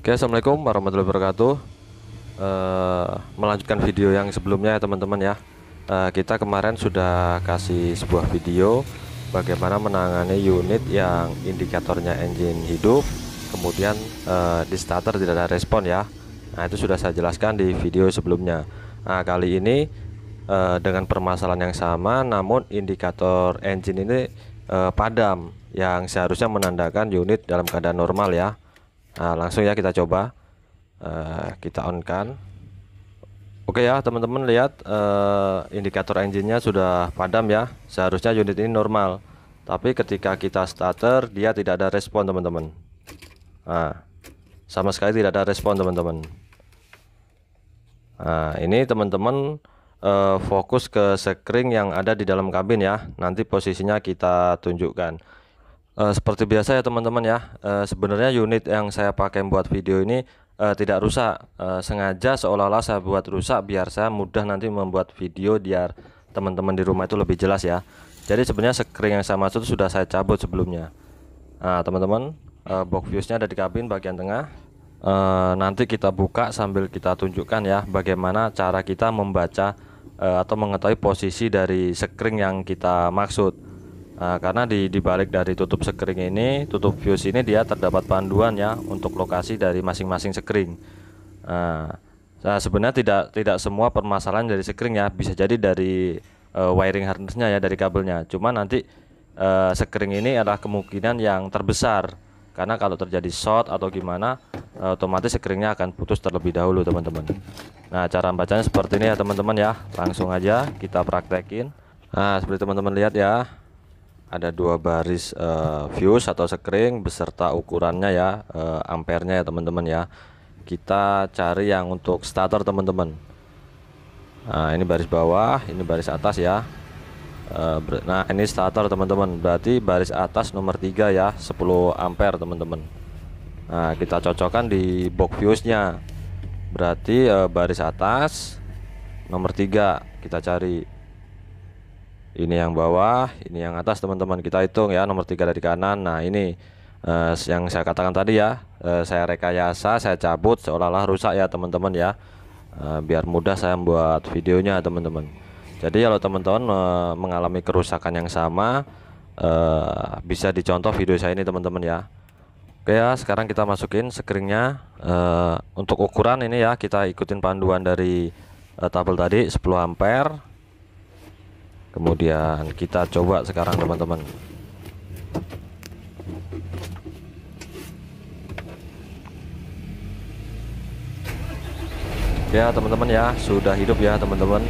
Oke, assalamualaikum warahmatullahi wabarakatuh. Uh, melanjutkan video yang sebelumnya ya teman-teman ya. Uh, kita kemarin sudah kasih sebuah video bagaimana menangani unit yang indikatornya engine hidup, kemudian uh, di starter tidak ada respon ya. Nah itu sudah saya jelaskan di video sebelumnya. Nah kali ini uh, dengan permasalahan yang sama, namun indikator engine ini uh, padam yang seharusnya menandakan unit dalam keadaan normal ya nah, langsung ya kita coba uh, kita on kan Oke ya teman-teman lihat uh, indikator engine-nya sudah padam ya seharusnya unit ini normal tapi ketika kita starter dia tidak ada respon teman-teman nah, sama sekali tidak ada respon teman-teman nah ini teman-teman uh, fokus ke sekring yang ada di dalam kabin ya nanti posisinya kita tunjukkan Eh, seperti biasa ya teman-teman ya, uh, sebenarnya unit yang saya pakai buat video ini uh, tidak rusak. Uh, sengaja seolah-olah saya buat rusak biar saya mudah nanti membuat video biar teman-teman di rumah itu lebih jelas ya. Jadi sebenarnya screen yang saya maksud sudah saya cabut sebelumnya. Nah teman-teman, uh, box fuse-nya ada di kabin bagian tengah. Uh, nanti kita buka sambil kita tunjukkan ya bagaimana cara kita membaca atau mengetahui posisi dari screen yang kita maksud Nah, karena di dibalik dari tutup sekring ini, tutup fuse ini dia terdapat panduan ya untuk lokasi dari masing-masing sekring. Nah, nah, sebenarnya tidak tidak semua permasalahan dari sekring ya, bisa jadi dari uh, wiring harnessnya ya dari kabelnya. Cuma nanti uh, sekering ini adalah kemungkinan yang terbesar karena kalau terjadi short atau gimana uh, otomatis sekringnya akan putus terlebih dahulu teman-teman. Nah cara bacanya seperti ini ya teman-teman ya, langsung aja kita praktekin. Nah seperti teman-teman lihat ya ada dua baris uh, eh, fuse atau sekring beserta ukurannya ya uh, ampernya ya teman-teman ya kita cari yang untuk starter teman-teman nah ini baris bawah ini baris atas ya uh, nah ini starter teman-teman berarti baris atas nomor 3 ya 10 ampere teman-teman nah kita cocokkan di box fuse nya berarti uh, baris atas nomor 3 kita cari ini yang bawah ini yang atas teman-teman kita hitung ya nomor tiga dari kanan nah ini eh, yang saya katakan tadi ya eh, saya rekayasa saya cabut seolah-olah rusak ya teman-teman ya eh, biar mudah saya membuat videonya teman-teman jadi kalau teman-teman eh, mengalami kerusakan yang sama eh, bisa dicontoh video saya ini teman-teman ya Oke ya, sekarang kita masukin screennya eh, untuk ukuran ini ya kita ikutin panduan dari eh, tabel tadi 10 ampere kemudian kita coba sekarang teman-teman ya teman-teman ya sudah hidup ya teman-teman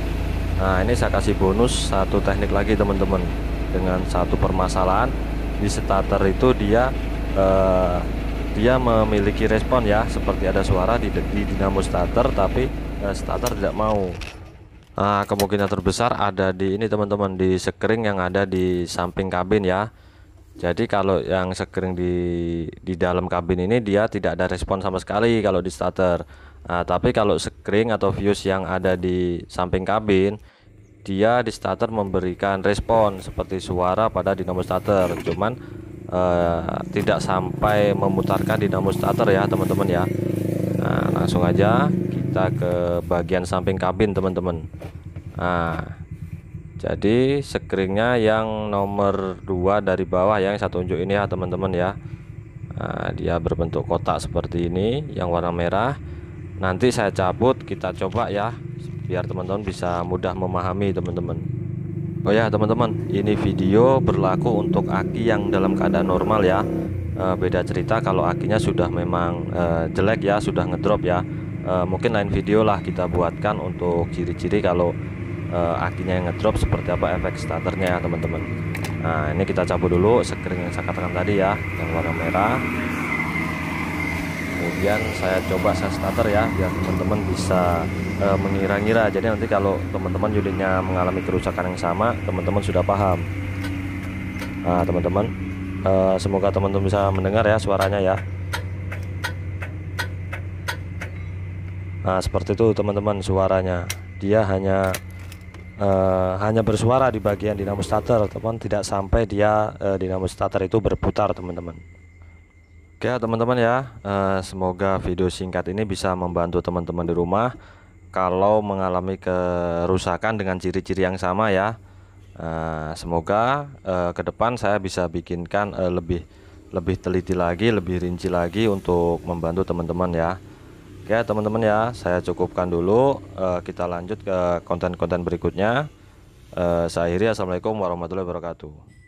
nah ini saya kasih bonus satu teknik lagi teman-teman dengan satu permasalahan di starter itu dia eh, dia memiliki respon ya seperti ada suara di, di dinamo starter tapi eh, starter tidak mau Nah, kemungkinan terbesar ada di ini teman-teman di sekring yang ada di samping kabin ya. Jadi kalau yang sekring di di dalam kabin ini dia tidak ada respon sama sekali kalau di starter. Nah, tapi kalau sekring atau fuse yang ada di samping kabin dia di starter memberikan respon seperti suara pada dinamo starter. Cuman uh, tidak sampai memutarkan dinamo starter ya teman-teman ya. Nah, langsung aja kita ke bagian samping kabin teman-teman nah jadi screennya yang nomor 2 dari bawah ya, yang saya tunjuk ini ya teman-teman ya nah, dia berbentuk kotak seperti ini yang warna merah nanti saya cabut kita coba ya biar teman-teman bisa mudah memahami teman-teman Oh ya teman-teman ini video berlaku untuk aki yang dalam keadaan normal ya eh, beda cerita kalau akinya sudah memang e, jelek ya sudah ngedrop ya uh, mungkin lain video lah kita buatkan untuk ciri-ciri kalau uh, akinya yang ngedrop seperti apa efek starternya ya, teman-teman nah ini kita cabut dulu sekring yang saya katakan tadi ya yang warna merah kemudian saya coba saya starter ya biar teman-teman bisa e, mengira-ngira jadi nanti kalau teman-teman unitnya mengalami kerusakan yang sama teman-teman sudah paham nah teman-teman uh, semoga teman-teman bisa mendengar ya suaranya ya nah seperti itu teman-teman suaranya dia hanya uh, hanya bersuara di bagian dinamo starter teman tidak sampai dia uh, dinamo starter itu berputar teman-teman oke teman-teman ya uh, semoga video singkat ini bisa membantu teman-teman di rumah kalau mengalami kerusakan dengan ciri-ciri yang sama ya uh, semoga uh, ke depan saya bisa bikinkan uh, lebih lebih teliti lagi lebih rinci lagi untuk membantu teman-teman ya Ya teman-teman ya, saya cukupkan dulu. Eh, kita lanjut ke konten-konten berikutnya. Uh, saya akhiri. Assalamualaikum warahmatullahi wabarakatuh.